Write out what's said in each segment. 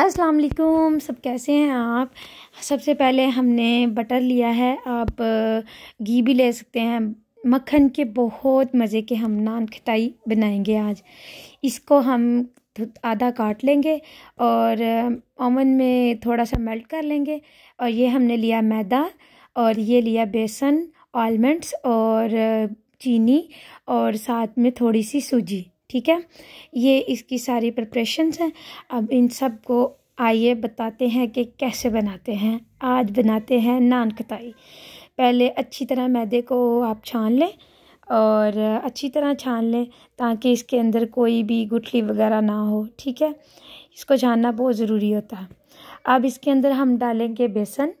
अस्सलाम वालेकुम सब कैसे हैं आप सबसे पहले हमने बटर लिया है आप घी भी ले सकते हैं मक्खन के बहुत मज़े के हम नान खटाई बनाएंगे आज इसको हम आधा काट लेंगे और ओवन में थोड़ा सा मेल्ट कर लेंगे और ये हमने लिया मैदा और ये लिया बेसन आलमंड्स और चीनी और साथ में थोड़ी सी सूजी ठीक है ये इसकी सारी प्रपरेशंस हैं अब इन सब को आइए बताते हैं कि कैसे बनाते हैं आज बनाते हैं नान कताई पहले अच्छी तरह मैदे को आप छान लें और अच्छी तरह छान लें ताकि इसके अंदर कोई भी गुठली वगैरह ना हो ठीक है इसको छानना बहुत ज़रूरी होता है अब इसके अंदर हम डालेंगे बेसन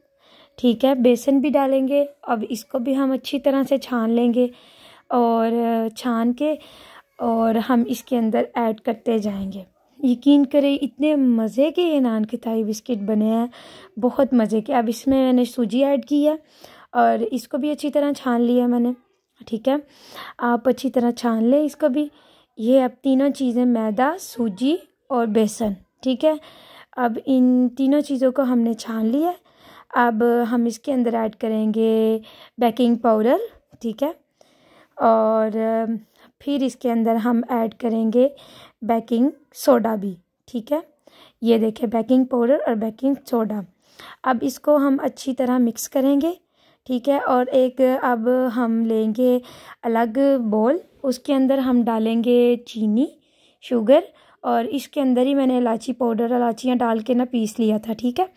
ठीक है बेसन भी डालेंगे अब इसको भी हम अच्छी तरह से छान लेंगे और छान के और हम इसके अंदर ऐड करते जाएंगे यकीन करें इतने मज़े के ये नान के थाई बिस्किट बने हैं बहुत मज़े के अब इसमें मैंने सूजी ऐड की है और इसको भी अच्छी तरह छान लिया मैंने ठीक है आप अच्छी तरह छान लें इसको भी ये अब तीनों चीज़ें मैदा सूजी और बेसन ठीक है अब इन तीनों चीज़ों को हमने छान लिया अब हम इसके अंदर ऐड करेंगे बेकिंग पाउडर ठीक है और फिर इसके अंदर हम ऐड करेंगे बेकिंग सोडा भी ठीक है ये देखें बेकिंग पाउडर और बेकिंग सोडा अब इसको हम अच्छी तरह मिक्स करेंगे ठीक है और एक अब हम लेंगे अलग बोल उसके अंदर हम डालेंगे चीनी शुगर और इसके अंदर ही मैंने इलायची पाउडर इलायचियाँ डाल के ना पीस लिया था ठीक है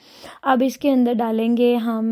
अब इसके अंदर डालेंगे हम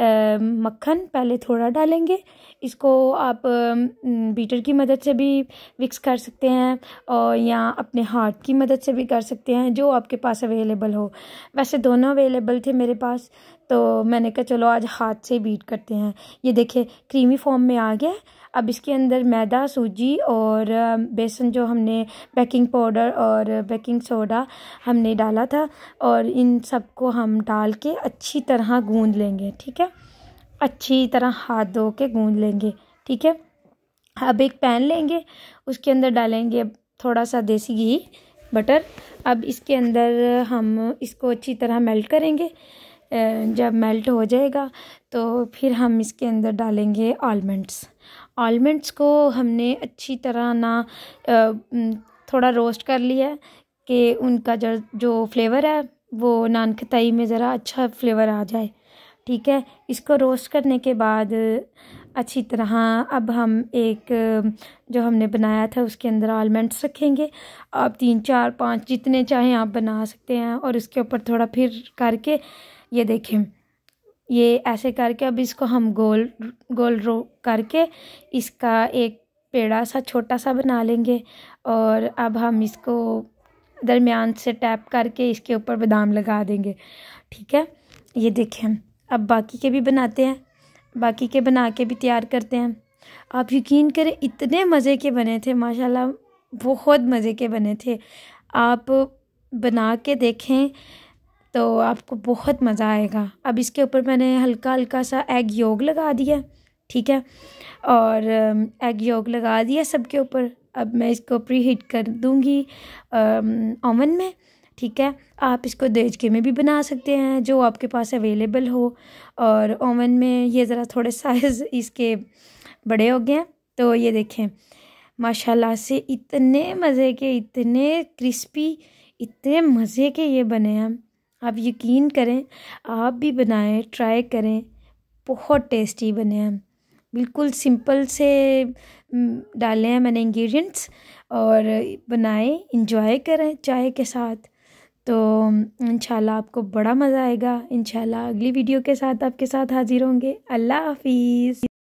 मक्खन पहले थोड़ा डालेंगे इसको आप बीटर की मदद से भी मिक्स कर सकते हैं और या अपने हाथ की मदद से भी कर सकते हैं जो आपके पास अवेलेबल हो वैसे दोनों अवेलेबल थे मेरे पास तो मैंने कहा चलो आज हाथ से बीट करते हैं ये देखिए क्रीमी फॉर्म में आ गया अब इसके अंदर मैदा सूजी और बेसन जो हमने बेकिंग पाउडर और बेकिंग सोडा हमने डाला था और इन सबको हम डाल के अच्छी तरह गूंद लेंगे ठीक है है अच्छी तरह हाथ धो के गूंद लेंगे ठीक है अब एक पैन लेंगे उसके अंदर डालेंगे थोड़ा सा देसी घी बटर अब इसके अंदर हम इसको अच्छी तरह मेल्ट करेंगे जब मेल्ट हो जाएगा तो फिर हम इसके अंदर डालेंगे आलमंड्स आलमंड्स को हमने अच्छी तरह ना थोड़ा रोस्ट कर लिया कि उनका जो जो फ्लेवर है वो नान में ज़रा अच्छा फ्लेवर आ जाए ठीक है इसको रोस्ट करने के बाद अच्छी तरह अब हम एक जो हमने बनाया था उसके अंदर आलमंड्स रखेंगे आप तीन चार पाँच जितने चाहें आप बना सकते हैं और इसके ऊपर थोड़ा फिर करके ये देखें ये ऐसे करके अब इसको हम गोल गोल रो करके इसका एक पेड़ा सा छोटा सा बना लेंगे और अब हम इसको दरमियान से टैप करके इसके ऊपर बादाम लगा देंगे ठीक है ये देखें अब बाकी के भी बनाते हैं बाकी के बना के भी तैयार करते हैं आप यकीन करें इतने मज़े के बने थे माशाल्लाह बहुत मज़े के बने थे आप बना के देखें तो आपको बहुत मज़ा आएगा अब इसके ऊपर मैंने हल्का हल्का सा एग योग लगा दिया ठीक है और एग योग लगा दिया सबके ऊपर अब मैं इसको प्री हीट कर दूँगी ओवन में ठीक है आप इसको देज के में भी बना सकते हैं जो आपके पास अवेलेबल हो और ओवन में ये ज़रा थोड़े साइज़ इसके बड़े हो गए हैं तो ये देखें माशाल्लाह से इतने मज़े के इतने क्रिस्पी इतने मज़े के ये बने हैं आप यकीन करें आप भी बनाएं ट्राई करें बहुत टेस्टी बने हैं बिल्कुल सिंपल से डाले हैं मैंने इंग्रेडिएंट्स और बनाएं इंजॉय करें चाय के साथ तो इंशाल्लाह आपको बड़ा मज़ा आएगा इंशाल्लाह अगली वीडियो के साथ आपके साथ हाज़िर होंगे अल्लाह हाफिज़